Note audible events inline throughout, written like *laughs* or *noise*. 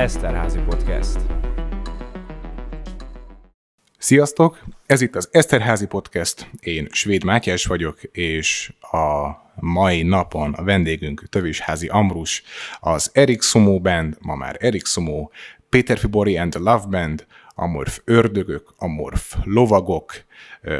Eszterházi Podcast. Sziasztok! Ez itt az Eszterházi Podcast. Én Svéd Mátyás vagyok, és a mai napon a vendégünk Tövisházi Amrus, az Erik Sumo Band, ma már Erik Sumo, Peter Fibori and the Love Band, Amorf Ördögök, Amorf Lovagok,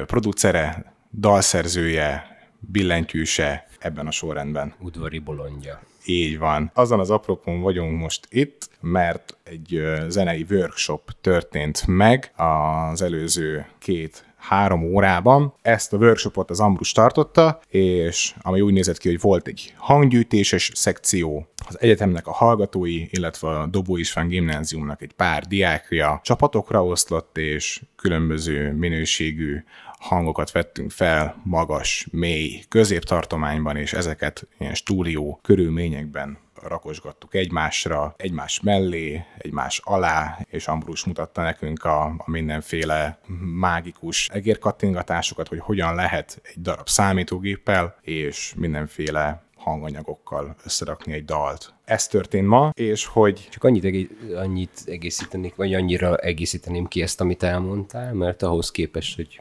producere, dalszerzője, billentyűse ebben a sorrendben. Udvari bolondja. Így van. Azon az apropon vagyunk most itt, mert egy zenei workshop történt meg az előző két három órában. Ezt a workshopot az Ambrus tartotta, és ami úgy nézett ki, hogy volt egy hanggyűjtéses szekció, az egyetemnek a hallgatói, illetve a Dobó István Gimnáziumnak egy pár diákja csapatokra oszlott, és különböző minőségű hangokat vettünk fel magas, mély, középtartományban, és ezeket ilyen stúdió körülményekben rakosgattuk egymásra, egymás mellé, egymás alá, és Ambrus mutatta nekünk a, a mindenféle mágikus egérkattingatásokat, hogy hogyan lehet egy darab számítógéppel és mindenféle hanganyagokkal összerakni egy dalt. Ez történt ma, és hogy... Csak annyit, egész, annyit egészítenék, vagy annyira egészíteném ki ezt, amit elmondtál, mert ahhoz képest, hogy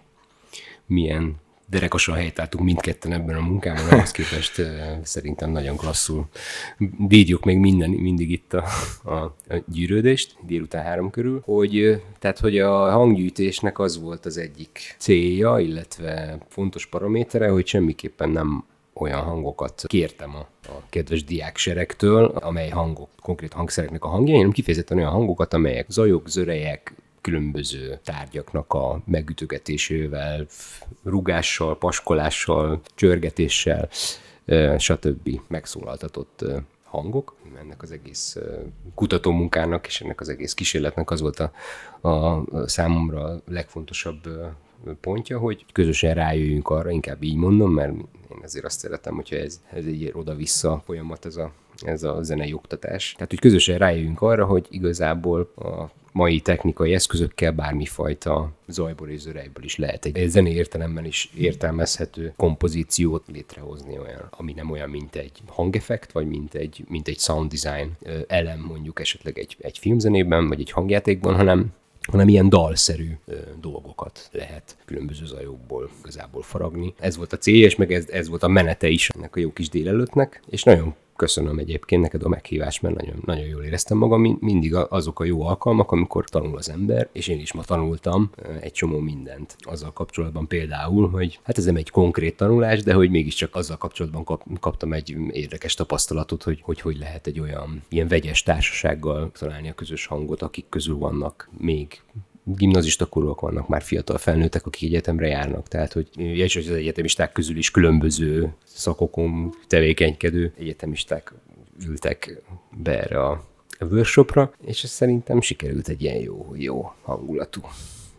milyen derekosan helytáltunk mindketten ebben a munkában, ahhoz képest szerintem nagyon klasszul bírjuk még minden, mindig itt a, a, a gyűrődést, délután három körül, hogy, tehát, hogy a hanggyűjtésnek az volt az egyik célja, illetve fontos paramétere, hogy semmiképpen nem olyan hangokat kértem a, a kedves diákseregtől, amely hangok, konkrét hangszereknek a hangja, hanem kifejezetten olyan hangokat, amelyek zajok, zörejek, különböző tárgyaknak a megütögetésével, rugással, paskolással, csörgetéssel, stb. megszólaltatott hangok. Ennek az egész kutatómunkának és ennek az egész kísérletnek az volt a, a számomra a legfontosabb pontja, hogy közösen rájöjjünk arra, inkább így mondom, mert én azért azt szeretem, hogyha ez, ez egy oda-vissza folyamat, ez a, ez a zenei oktatás. Tehát, hogy közösen rájöjjünk arra, hogy igazából a mai technikai eszközökkel bármifajta zajból és zörejből is lehet egy zenei értelemben is értelmezhető kompozíciót létrehozni olyan, ami nem olyan, mint egy hangeffekt, vagy mint egy, mint egy sound design elem mondjuk esetleg egy, egy filmzenében, vagy egy hangjátékban, hanem hanem ilyen dalszerű ö, dolgokat lehet különböző zajokból igazából faragni. Ez volt a célja, és meg ez, ez volt a menete is ennek a jó kis délelőttnek, és nagyon köszönöm egyébként neked a meghívást, mert nagyon, nagyon jól éreztem magam. Mindig azok a jó alkalmak, amikor tanul az ember, és én is ma tanultam egy csomó mindent azzal kapcsolatban például, hogy hát ez nem egy konkrét tanulás, de hogy mégiscsak azzal kapcsolatban kap, kaptam egy érdekes tapasztalatot, hogy, hogy hogy lehet egy olyan ilyen vegyes társasággal találni a közös hangot, akik közül vannak még gimnazista korúak vannak már fiatal felnőttek, akik egyetemre járnak. Tehát, hogy és az egyetemisták közül is különböző szakokon tevékenykedő egyetemisták ültek be erre a workshopra, és ez szerintem sikerült egy ilyen jó, jó hangulatú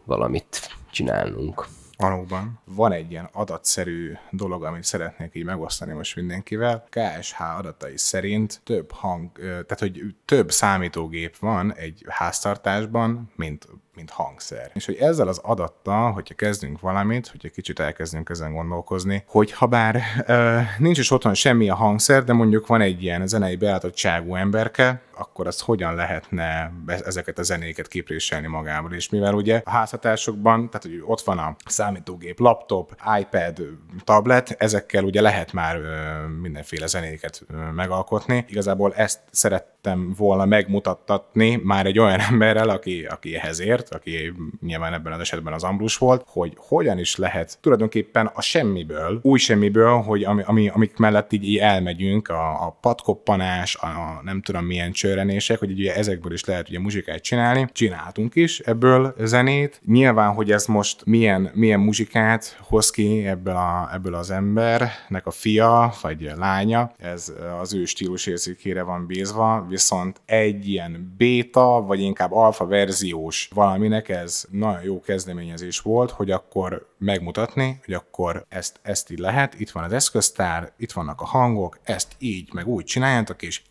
valamit csinálnunk. Valóban. Van egy ilyen adatszerű dolog, amit szeretnék így megosztani most mindenkivel. KSH adatai szerint több hang, tehát hogy több számítógép van egy háztartásban, mint mint hangszer. És hogy ezzel az adattal, hogyha kezdünk valamit, hogyha kicsit elkezdünk ezen gondolkozni, hogy ha bár ö, nincs is otthon semmi a hangszer, de mondjuk van egy ilyen zenei beállítottságú emberke, akkor azt hogyan lehetne ezeket a zenéket képréselni magából. És mivel ugye a házhatásokban, tehát hogy ott van a számítógép, laptop, iPad, tablet, ezekkel ugye lehet már ö, mindenféle zenéket ö, megalkotni. Igazából ezt szerettem volna megmutattatni már egy olyan *laughs* emberrel, aki, aki ehhez ér, Péterért, aki nyilván ebben az esetben az Ambrus volt, hogy hogyan is lehet tulajdonképpen a semmiből, új semmiből, hogy ami, ami, amik mellett így, így elmegyünk, a, a patkoppanás, a, a nem tudom milyen csörrenések, hogy ugye ezekből is lehet ugye muzsikát csinálni, csináltunk is ebből zenét. Nyilván, hogy ez most milyen, milyen muzsikát hoz ki ebből, a, ebből az embernek a fia, vagy a lánya, ez az ő stílus érzékére van bízva, viszont egy ilyen béta, vagy inkább alfa verziós valami valaminek ez nagyon jó kezdeményezés volt, hogy akkor megmutatni, hogy akkor ezt, ezt így lehet, itt van az eszköztár, itt vannak a hangok, ezt így, meg úgy csináljátok, és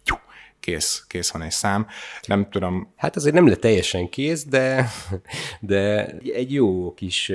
kész, kész van egy szám. Nem tudom. Hát azért nem lett teljesen kész, de, de egy jó kis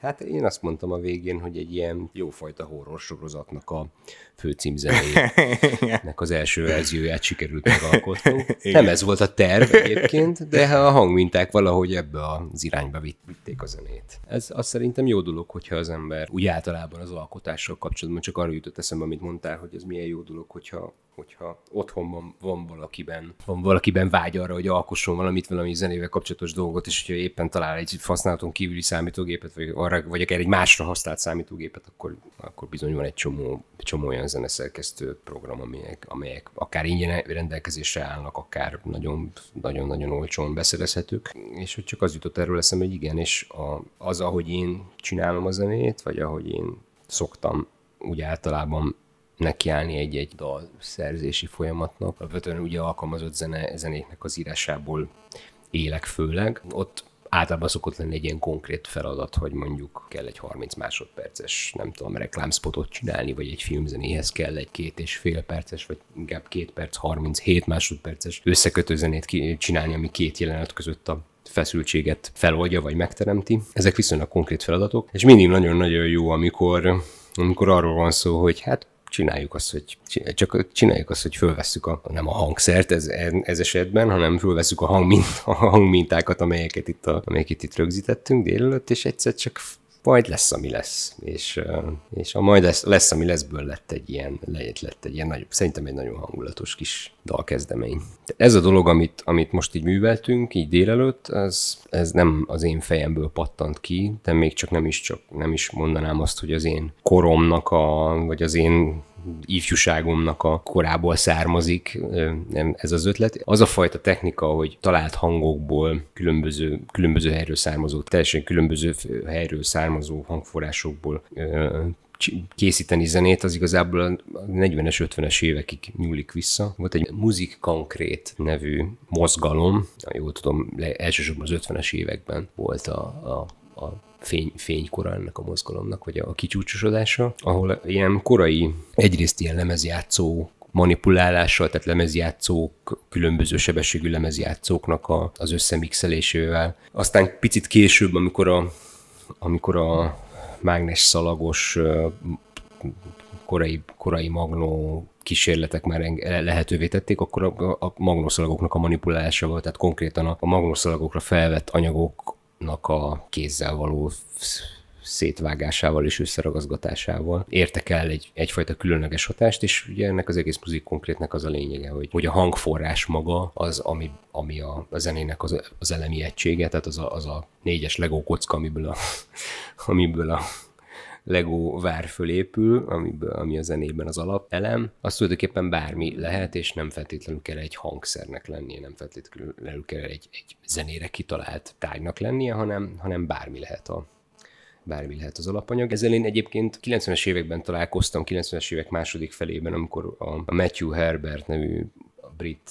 Hát én azt mondtam a végén, hogy egy ilyen jófajta horror sorozatnak a főcímzenének az első verzióját sikerült megalkotni. *laughs* Nem ez volt a terv egyébként, de a hangminták valahogy ebbe az irányba vitték a zenét. Ez azt szerintem jó dolog, hogyha az ember úgy általában az alkotással kapcsolatban csak arra jutott eszembe, amit mondtál, hogy ez milyen jó dolog, hogyha hogyha otthon van, van valakiben, van valakiben vágy arra, hogy alkosson valamit, valami zenével kapcsolatos dolgot, és hogyha éppen talál egy használaton kívüli számítógépet, vagy arra, vagy akár egy másra használt számítógépet, akkor, akkor bizony van egy csomó, csomó olyan zeneszerkesztő program, amelyek, amelyek akár ingyen rendelkezésre állnak, akár nagyon-nagyon olcsón beszerezhetők. És hogy csak az jutott erről eszembe, hogy igen, és a, az, ahogy én csinálom a zenét, vagy ahogy én szoktam úgy általában nekiállni egy-egy dal szerzési folyamatnak. Alapvetően ugye alkalmazott zene, zenéknek az írásából élek főleg. Ott általában szokott lenni egy ilyen konkrét feladat, hogy mondjuk kell egy 30 másodperces, nem tudom, reklámspotot csinálni, vagy egy filmzenéhez kell egy két és fél perces, vagy inkább két perc, 37 másodperces összekötő zenét csinálni, ami két jelenet között a feszültséget feloldja, vagy megteremti. Ezek viszonylag konkrét feladatok, és mindig nagyon-nagyon jó, amikor amikor arról van szó, hogy hát csináljuk azt, hogy csak csináljuk azt, hogy fölvesszük a, nem a hangszert ez, ez esetben, hanem fölvesszük a, hang, a hangmintákat, amelyeket itt, a, amelyeket itt rögzítettünk délelőtt, és egyszer csak majd lesz, ami lesz. És, és a majd lesz, lesz, ami leszből lett egy ilyen, lett egy ilyen nagy, szerintem egy nagyon hangulatos kis dalkezdemény. Ez a dolog, amit, amit most így műveltünk, így délelőtt, ez, ez nem az én fejemből pattant ki, de még csak nem is, csak nem is mondanám azt, hogy az én koromnak, a, vagy az én ifjúságomnak a korából származik nem ez az ötlet. Az a fajta technika, hogy talált hangokból különböző, különböző helyről származó, teljesen különböző helyről származó hangforrásokból készíteni zenét, az igazából a 40-es, 50-es évekig nyúlik vissza. Volt egy Muzik Konkrét nevű mozgalom, jól tudom, elsősorban az 50-es években volt a, a a fény, fénykora ennek a mozgalomnak, vagy a, a kicsúcsosodása, ahol ilyen korai, egyrészt ilyen lemezjátszó manipulálással, tehát lemezjátszók, különböző sebességű lemezjátszóknak a, az összemixelésével. Aztán picit később, amikor a, amikor a mágnes szalagos korai, korai magnó kísérletek már lehetővé tették, akkor a, a magnószalagoknak a manipulálása volt, tehát konkrétan a, a magnószalagokra felvett anyagok nak a kézzel való szétvágásával és összeragazgatásával értek el egy, egyfajta különleges hatást, és ugye ennek az egész muzik konkrétnek az a lényege, hogy, hogy a hangforrás maga az, ami, ami a, a zenének az, az elemi egysége, tehát az a, az a négyes legó kocka, amiből a, *laughs* amiből a Lego vár fölépül, ami, ami a zenében az alapelem, az tulajdonképpen bármi lehet, és nem feltétlenül kell egy hangszernek lennie, nem feltétlenül kell egy, egy zenére kitalált tárgynak lennie, hanem, hanem bármi lehet a, bármi lehet az alapanyag. Ezzel én egyébként 90-es években találkoztam, 90-es évek második felében, amikor a Matthew Herbert nevű a brit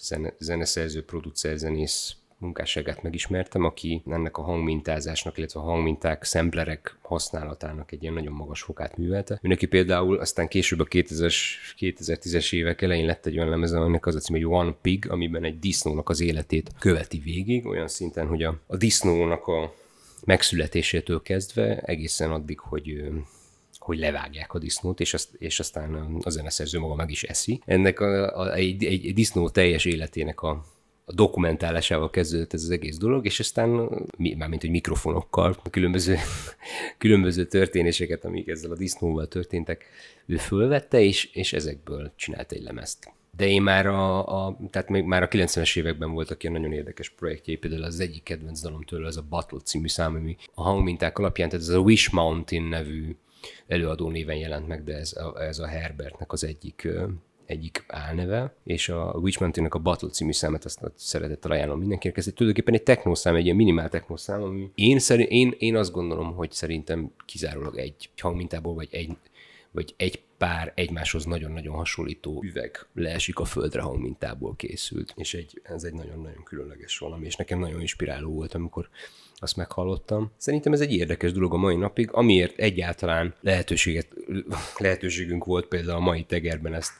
zene, zeneszerző, producer, zenész munkásságát megismertem, aki ennek a hangmintázásnak, illetve a hangminták, szemplerek használatának egy ilyen nagyon magas fokát művelte. Mindenki például aztán később a 2000-es, 2010-es évek elején lett egy olyan lemeze, aminek az a cím, hogy One Pig, amiben egy disznónak az életét követi végig, olyan szinten, hogy a, a disznónak a megszületésétől kezdve egészen addig, hogy hogy levágják a disznót, és, azt, és aztán a zeneszerző maga meg is eszi. Ennek a, a, egy, egy disznó teljes életének a, a dokumentálásával kezdődött ez az egész dolog, és aztán mármint, hogy mikrofonokkal különböző, *laughs* különböző történéseket, amik ezzel a disznóval történtek, ő fölvette, és, és ezekből csinált egy lemezt. De én már a, a tehát még már a 90-es években voltak ilyen nagyon érdekes projektjei, például az egyik kedvenc dalom tőle, az a Battle című szám, ami a hangminták alapján, tehát ez a Wish Mountain nevű előadó néven jelent meg, de ez a, ez a Herbertnek az egyik egyik álneve, és a Witch Mountain-nek a Battle című számát azt szeretettel ajánlom mindenkinek. Ez egy, tulajdonképpen egy technószám, egy ilyen minimál technószám, ami én, szerint, én, én azt gondolom, hogy szerintem kizárólag egy hangmintából, vagy egy, vagy egy pár egymáshoz nagyon-nagyon hasonlító üveg leesik a földre hangmintából készült. És egy, ez egy nagyon-nagyon különleges valami, és nekem nagyon inspiráló volt, amikor azt meghallottam. Szerintem ez egy érdekes dolog a mai napig, amiért egyáltalán lehetőséget, lehetőségünk volt például a mai tegerben ezt,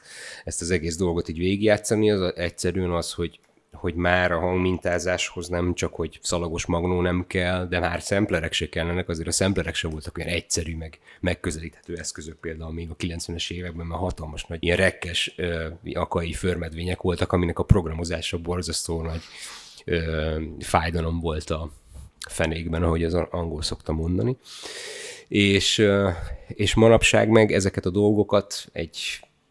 ezt az egész dolgot így végigjátszani, az egyszerűen az, hogy hogy már a hangmintázáshoz nem csak, hogy szalagos magnó nem kell, de már szemplerek se kellenek, azért a szemplerek se voltak olyan egyszerű, meg megközelíthető eszközök például még a 90-es években, mert hatalmas nagy ilyen rekkes ö, akai förmedvények voltak, aminek a programozása borzasztó nagy ö, fájdalom volt a, fenékben, ahogy az angol szokta mondani. És, és manapság meg ezeket a dolgokat egy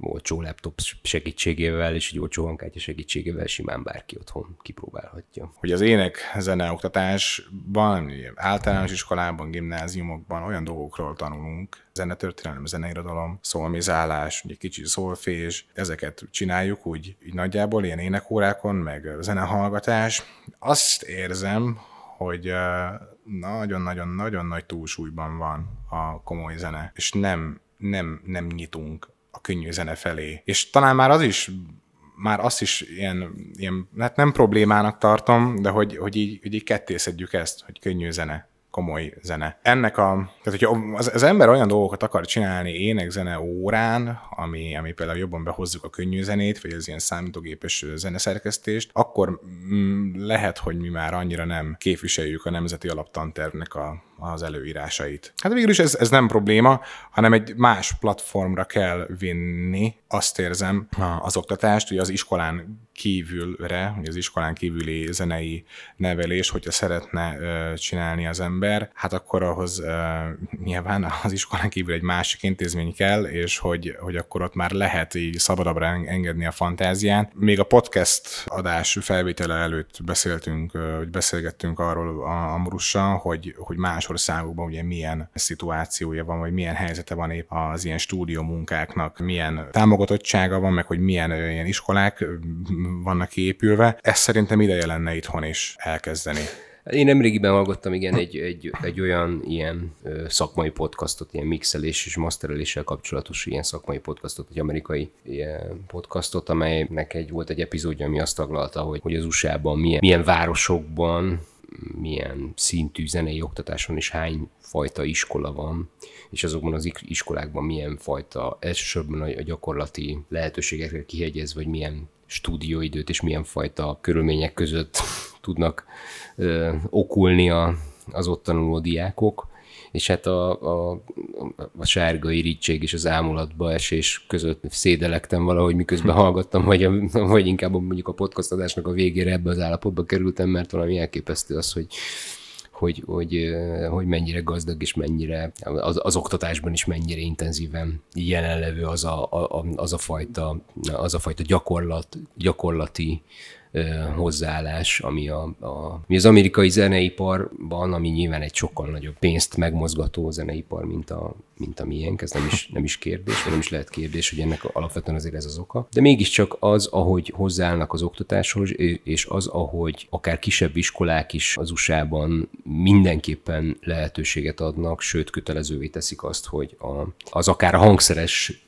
olcsó laptop segítségével és egy olcsó hangkártya segítségével simán bárki otthon kipróbálhatja. Hogy az ének zeneoktatásban, általános iskolában, gimnáziumokban olyan dolgokról tanulunk, zenetörténelem, zeneirodalom, szolmizálás, egy kicsi szolfés, ezeket csináljuk úgy, úgy nagyjából ilyen énekórákon, meg zenehallgatás. Azt érzem, hogy nagyon-nagyon-nagyon nagy túlsúlyban van a komoly zene, és nem, nem, nem nyitunk a könnyű zene felé. És talán már az is már azt is ilyen, ilyen hát nem problémának tartom, de hogy, hogy, így, hogy így kettészedjük ezt, hogy könnyű zene komoly zene. Ennek a, tehát hogyha az, az ember olyan dolgokat akar csinálni ének-zene órán, ami, ami például jobban behozzuk a könnyű zenét, vagy az ilyen számítógépes zeneszerkesztést, akkor mm, lehet, hogy mi már annyira nem képviseljük a nemzeti alaptantervnek a, az előírásait. Hát végül is ez, ez nem probléma, hanem egy más platformra kell vinni, azt érzem, az oktatást, hogy az iskolán kívülre, hogy az iskolán kívüli zenei nevelés, hogyha szeretne csinálni az ember, hát akkor ahhoz nyilván az iskolán kívül egy másik intézmény kell, és hogy, hogy akkor ott már lehet így szabadabbra engedni a fantázián. Még a podcast adás felvétele előtt beszéltünk, hogy beszélgettünk arról a Amrussal, hogy, hogy más országokban ugye milyen szituációja van, vagy milyen helyzete van épp az ilyen stúdió munkáknak, milyen támogatottsága van, meg hogy milyen ilyen iskolák vannak kiépülve. Ez szerintem ideje lenne itthon is elkezdeni. Én nemrégiben hallgattam igen egy, egy, egy olyan ilyen szakmai podcastot, ilyen mixelés és masztereléssel kapcsolatos ilyen szakmai podcastot, egy amerikai ilyen podcastot, amelynek egy volt egy epizódja, ami azt taglalta, hogy, hogy az USA-ban milyen, milyen városokban milyen szintű zenei oktatáson és hány fajta iskola van, és azokban az iskolákban milyen fajta, elsősorban a gyakorlati lehetőségekre kihegyezve, vagy milyen stúdióidőt és milyen fajta körülmények között tudnak ö, okulni a, az ott tanuló diákok, és hát a, a, a sárga irítség és az ámulatba esés között szédelektem valahogy, miközben hm. hallgattam, vagy, a, vagy inkább mondjuk a podcastadásnak a végére ebbe az állapotba kerültem, mert valami elképesztő az, hogy hogy, hogy, hogy mennyire gazdag és mennyire az, az oktatásban is mennyire intenzíven jelenlevő az a, a, az a, fajta, az a fajta gyakorlat, gyakorlati hozzáállás, ami, a, a, ami az amerikai zeneiparban, ami nyilván egy sokkal nagyobb pénzt megmozgató zeneipar, mint a, mint a miénk, ez nem is, nem is kérdés, vagy nem is lehet kérdés, hogy ennek alapvetően azért ez az oka. De mégiscsak az, ahogy hozzáállnak az oktatáshoz, és az, ahogy akár kisebb iskolák is az USA-ban mindenképpen lehetőséget adnak, sőt kötelezővé teszik azt, hogy a, az akár a hangszeres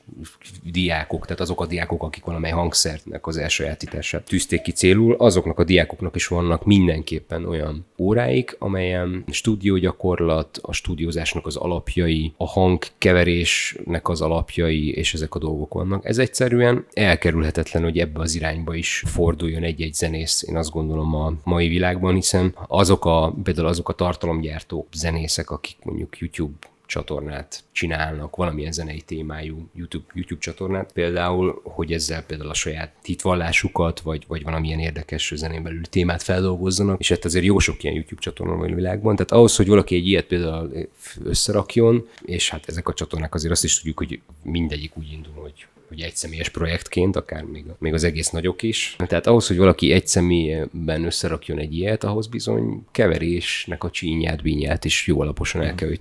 diákok, tehát azok a diákok, akik valamely hangszernek az elsajátítását tűzték ki célul, magyarul azoknak a diákoknak is vannak mindenképpen olyan óráik, amelyen stúdiógyakorlat, a stúdiózásnak az alapjai, a hangkeverésnek az alapjai, és ezek a dolgok vannak. Ez egyszerűen elkerülhetetlen, hogy ebbe az irányba is forduljon egy-egy zenész, én azt gondolom a mai világban, hiszen azok a, például azok a tartalomgyártók, zenészek, akik mondjuk YouTube csatornát csinálnak, valamilyen zenei témájú YouTube, YouTube csatornát például, hogy ezzel például a saját hitvallásukat, vagy, vagy valamilyen érdekes zenén belül témát feldolgozzanak, és hát azért jó sok ilyen YouTube csatorna van a világban, tehát ahhoz, hogy valaki egy ilyet például összerakjon, és hát ezek a csatornák azért azt is tudjuk, hogy mindegyik úgy indul, hogy hogy személyes projektként, akár még, még az egész nagyok is. Tehát ahhoz, hogy valaki egy személyben összerakjon egy ilyet, ahhoz bizony keverésnek a csínyát, bínyát is jó alaposan el kell, hogy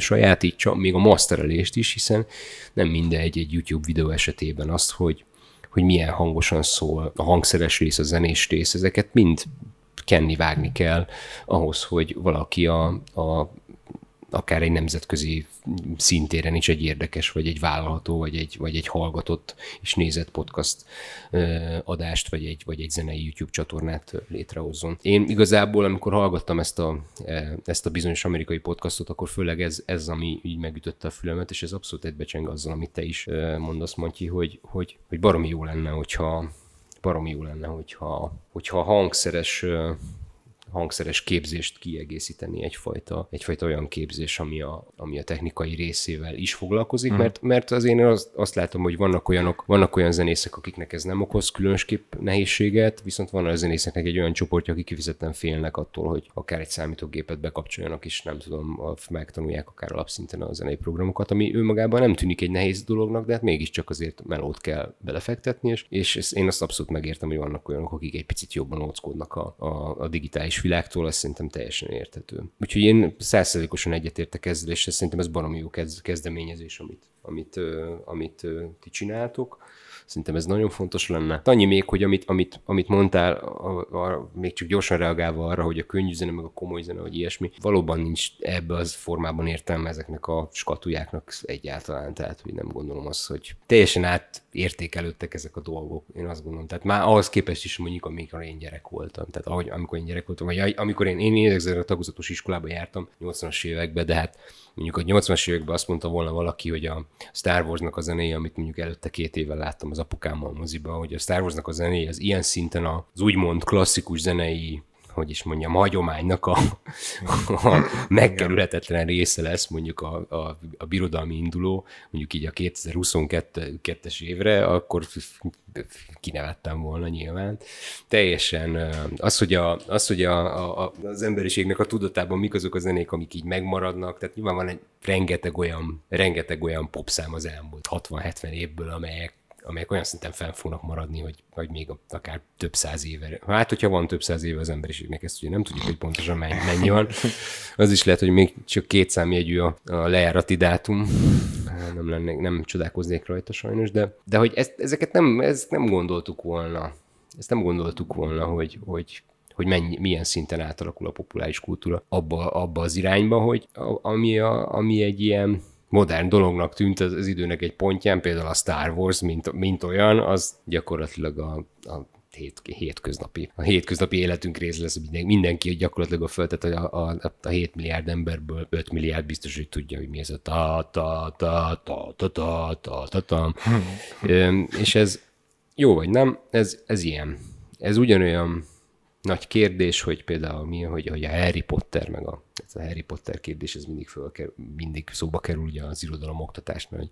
sajátítsa, még a masterelést is, hiszen nem mindegy egy YouTube videó esetében azt, hogy hogy milyen hangosan szól a hangszeres rész, a zenés rész, ezeket mind kenni, vágni kell ahhoz, hogy valaki a, a akár egy nemzetközi szintéren is egy érdekes, vagy egy vállalható, vagy egy, vagy egy hallgatott és nézett podcast adást, vagy egy, vagy egy zenei YouTube csatornát létrehozzon. Én igazából, amikor hallgattam ezt a, e, ezt a bizonyos amerikai podcastot, akkor főleg ez, ez ami így megütötte a fülemet, és ez abszolút egybecseng azzal, amit te is mondasz, Matyi, hogy, hogy, hogy baromi jó lenne, hogyha baromi jó lenne, hogyha, hogyha hangszeres hangszeres képzést kiegészíteni egyfajta, egyfajta olyan képzés, ami a, ami a technikai részével is foglalkozik, mm. mert, mert az én azt, azt látom, hogy vannak olyanok, vannak olyan zenészek, akiknek ez nem okoz különösképp nehézséget, viszont van a zenészeknek egy olyan csoportja, akik kifejezetten félnek attól, hogy akár egy számítógépet bekapcsoljanak, és nem tudom, megtanulják akár alapszinten a zenei programokat, ami önmagában nem tűnik egy nehéz dolognak, de hát mégiscsak azért melót kell belefektetni, és, és én azt abszolút megértem, hogy vannak olyanok, akik egy picit jobban óckodnak a, a, a digitális világtól, az szerintem teljesen érthető. Úgyhogy én százszerzékosan egyetértek ezzel, és szerintem ez baromi jó kezdeményezés, amit, amit, amit ti csináltok. Szerintem ez nagyon fontos lenne. Annyi még, hogy amit, amit, amit mondtál, a, a, még csak gyorsan reagálva arra, hogy a könnyű zene, meg a komoly zene, vagy ilyesmi, valóban nincs ebbe az formában értelme ezeknek a skatujáknak egyáltalán, tehát hogy nem gondolom azt, hogy teljesen átértékelődtek ezek a dolgok, én azt gondolom. Tehát már ahhoz képest is mondjuk, amikor én gyerek voltam, tehát ahogy, amikor én gyerek voltam, vagy amikor én, én, én én a tagozatos iskolába jártam, 80-as években, de hát mondjuk a 80-as években azt mondta volna valaki, hogy a Star Warsnak a zenéje, amit mondjuk előtte két éve láttam az apukámmal moziban, hogy a Star Warsnak a zenéje az ilyen szinten az úgymond klasszikus zenei hogy is mondjam, hagyománynak a, a megkerülhetetlen része lesz mondjuk a, a, a birodalmi induló, mondjuk így a 2022-es évre, akkor kinevettem volna nyilván. Teljesen az, hogy, a, az, hogy a, a, az emberiségnek a tudatában mik azok a zenék, amik így megmaradnak, tehát nyilván van egy rengeteg olyan, rengeteg olyan popszám az elmúlt 60-70 évből, amelyek amelyek olyan szinten fenn fognak maradni, hogy, hogy még akár több száz éve. Hát, hogyha van több száz éve az emberiségnek, ezt ugye nem tudjuk, hogy pontosan mennyi van. *laughs* Az is lehet, hogy még csak két számjegyű a, a lejárati dátum. Nem, lenne, nem csodálkoznék rajta sajnos, de, de hogy ezt, ezeket nem, ezt nem gondoltuk volna. Ezt nem gondoltuk volna, hogy, hogy hogy mennyi, milyen szinten átalakul a populáris kultúra abba, abba az irányba, hogy a, ami, a, ami egy ilyen modern dolognak tűnt az, az időnek egy pontján, például a Star Wars, mint, mint olyan, az gyakorlatilag a, a hét, hétköznapi, a hétköznapi életünk része lesz, hogy mindenki gyakorlatilag a föl, tehát a, a, a, a 7 milliárd emberből 5 milliárd biztos, hogy tudja, hogy mi ez a ta ta ta ta ta ta ta ta ta *laughs* És ez jó vagy nem, ez, ez ilyen. Ez ugyanolyan nagy kérdés, hogy például mi, hogy, hogy a Harry Potter, meg a, ez a Harry Potter kérdés, ez mindig, fölker, mindig szóba kerül ugye az irodalom oktatásnál, hogy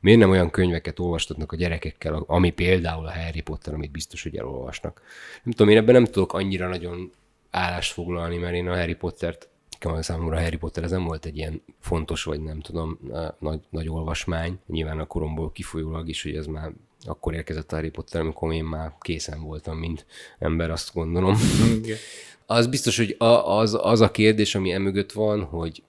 miért nem olyan könyveket olvastatnak a gyerekekkel, ami például a Harry Potter, amit biztos, hogy elolvasnak. Nem tudom, én ebben nem tudok annyira nagyon állást foglalni, mert én a Harry Pottert a számomra Harry Potter ez nem volt egy ilyen fontos, vagy nem tudom, nagy, nagy olvasmány. Nyilván a koromból kifolyólag is, hogy ez már akkor érkezett Harry Potter, amikor én már készen voltam, mint ember, azt gondolom. *laughs* az biztos, hogy a, az, az a kérdés, ami emögött van, hogy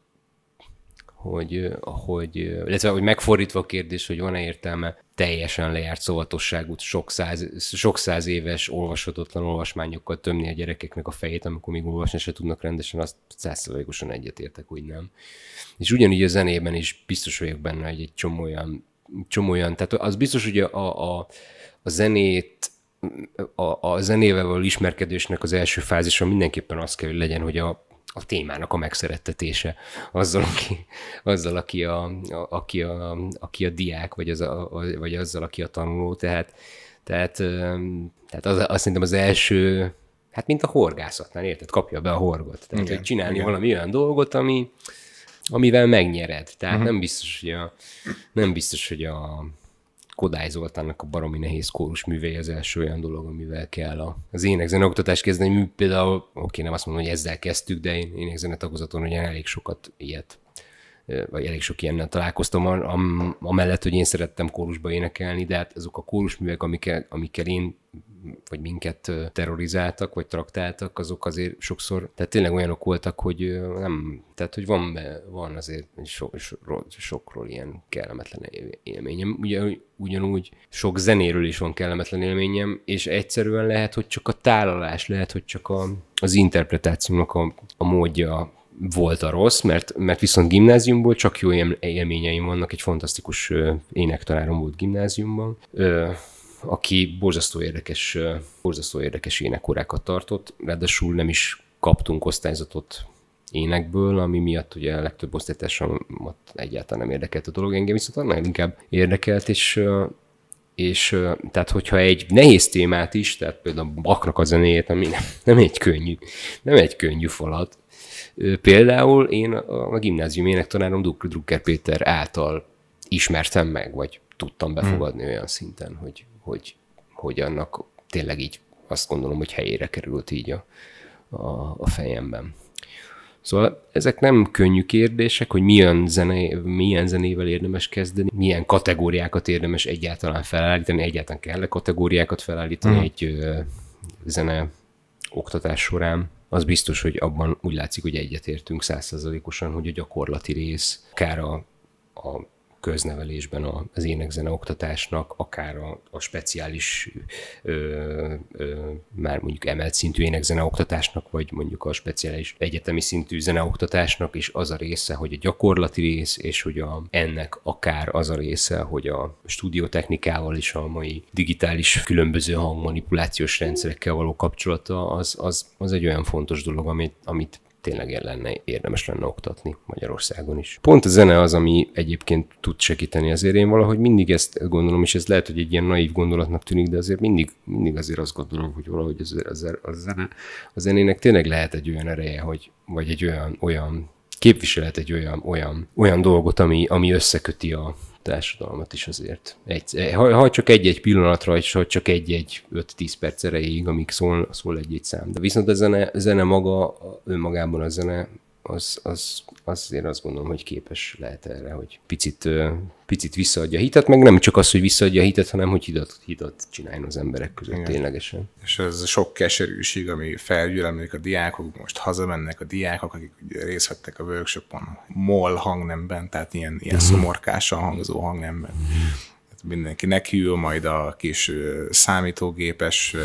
hogy, hogy, illetve hogy megfordítva a kérdés, hogy van-e értelme teljesen lejárt szóvatosságút sok száz, sok száz éves olvashatatlan olvasmányokkal tömni a gyerekeknek a fejét, amikor még olvasni se tudnak rendesen, azt százszerűen egyetértek, hogy nem. És ugyanígy a zenében is biztos vagyok benne, hogy egy csomó olyan csomó olyan, tehát az biztos, hogy a, a, a zenét a, a zenével való ismerkedésnek az első fázisa mindenképpen az kell, hogy legyen, hogy a, a témának a megszerettetése azzal, aki, azzal, aki, a, a, aki, a, aki a diák, vagy, az a, vagy azzal, aki a tanuló. Tehát, tehát, tehát az, azt szerintem az első, hát mint a horgászatnál, érted? Kapja be a horgot. Tehát, igen, hogy csinálni igen. valami olyan dolgot, ami, amivel megnyered. Tehát uh-huh. nem biztos, hogy a, nem biztos, hogy a Kodály Zoltánnak a baromi nehéz kórus művei az első olyan dolog, amivel kell az oktatás kezdeni. Mi például, oké, nem azt mondom, hogy ezzel kezdtük, de én énekzene tagozaton ugyan elég sokat ilyet vagy elég sok ilyennel találkoztam, amellett, hogy én szerettem kórusba énekelni, de hát azok a kórusművek, amikkel, amikkel én vagy minket terrorizáltak, vagy traktáltak, azok azért sokszor, tehát tényleg olyanok voltak, hogy nem, tehát hogy van, van azért so, so, so sokról ilyen kellemetlen élményem. Ugye, ugyanúgy sok zenéről is van kellemetlen élményem, és egyszerűen lehet, hogy csak a tálalás, lehet, hogy csak a, az interpretációnak a, a módja volt a rossz, mert, mert viszont gimnáziumból csak jó élményeim vannak, egy fantasztikus énektanárom volt gimnáziumban. Ö, aki borzasztó érdekes, borzasztó érdekes énekórákat tartott, ráadásul nem is kaptunk osztályzatot énekből, ami miatt ugye a legtöbb osztálytársamat egyáltalán nem érdekelt a dolog, engem viszont annál inkább érdekelt, és és tehát hogyha egy nehéz témát is, tehát például Baknak a zenéjét, ami nem, nem egy könnyű, nem egy könnyű falat. Például én a, a gimnázium énektanárom Drucker Péter által ismertem meg, vagy tudtam befogadni hmm. olyan szinten, hogy, hogy, hogy annak tényleg így azt gondolom, hogy helyére került így a, a, a fejemben. Szóval ezek nem könnyű kérdések, hogy milyen, zené, milyen zenével érdemes kezdeni, milyen kategóriákat érdemes egyáltalán felállítani, egyáltalán kell-e kategóriákat felállítani mm. egy ö, zene oktatás során. Az biztos, hogy abban úgy látszik, hogy egyetértünk százszerzalékosan, hogy a gyakorlati rész, akár a, a köznevelésben az énekzene oktatásnak, akár a, a speciális, ö, ö, már mondjuk emelt szintű énekzene oktatásnak, vagy mondjuk a speciális egyetemi szintű zeneoktatásnak és az a része, hogy a gyakorlati rész, és hogy a, ennek akár az a része, hogy a stúdiótechnikával és a mai digitális különböző hangmanipulációs rendszerekkel való kapcsolata, az, az, az egy olyan fontos dolog, amit, amit tényleg lenne, érdemes lenne oktatni Magyarországon is. Pont a zene az, ami egyébként tud segíteni, azért én valahogy mindig ezt gondolom, és ez lehet, hogy egy ilyen naív gondolatnak tűnik, de azért mindig, mindig azért azt gondolom, hogy valahogy az, az, az, zene, a zenének tényleg lehet egy olyan ereje, hogy, vagy egy olyan, olyan képviselhet egy olyan, olyan, olyan dolgot, ami, ami összeköti a, társadalmat is azért. Egy, eh, ha, ha csak egy-egy pillanatra, és ha csak egy-egy 5-10 perc erejéig, amíg szól, szól egy-egy szám. De viszont a zene, a zene maga, önmagában a zene az, az, az azért azt gondolom, hogy képes lehet erre, hogy picit, picit visszaadja a hitet, meg nem csak az, hogy visszaadja a hitet, hanem hogy hidat, hidat csináljon az emberek között Igen. ténylegesen. És ez a sok keserűség, ami felgyülemlik a diákok, most hazamennek a diákok, akik részt vettek a workshopon, mol hangnemben, tehát ilyen, ilyen mhm. szomorkásan hangzó hangnemben. Tehát mindenki nekül, majd a kis számítógépes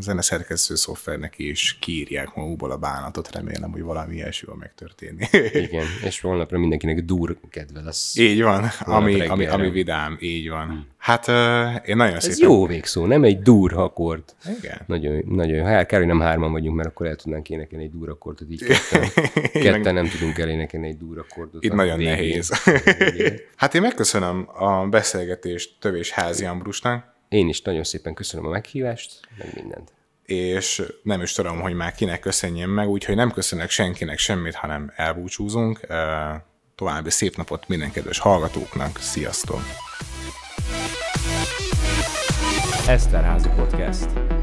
zeneszerkesztő szoftvernek is kírják magukból a bánatot, remélem, hogy valami ilyesmi van megtörténni. Igen, és holnapra mindenkinek dur kedve lesz. Így van, ami, ami, ami, vidám, így van. Hmm. Hát uh, én nagyon Ez szépen... jó végszó, nem egy dur akkord. Igen. Nagyon, nagyon, hát kár, hogy nem hárman vagyunk, mert akkor el tudnánk énekelni egy dur akkordot, így ketten, *laughs* ketten nem tudunk elénekelni egy dur akkordot. Itt nagyon végén. nehéz. *laughs* hát én megköszönöm a beszélgetést Tövés Házi Ambrusnak, én is nagyon szépen köszönöm a meghívást, meg mindent. És nem is tudom, hogy már kinek köszönjem meg, úgyhogy nem köszönök senkinek semmit, hanem elbúcsúzunk. További szép napot minden kedves hallgatóknak. Sziasztok! Eszterházi Podcast.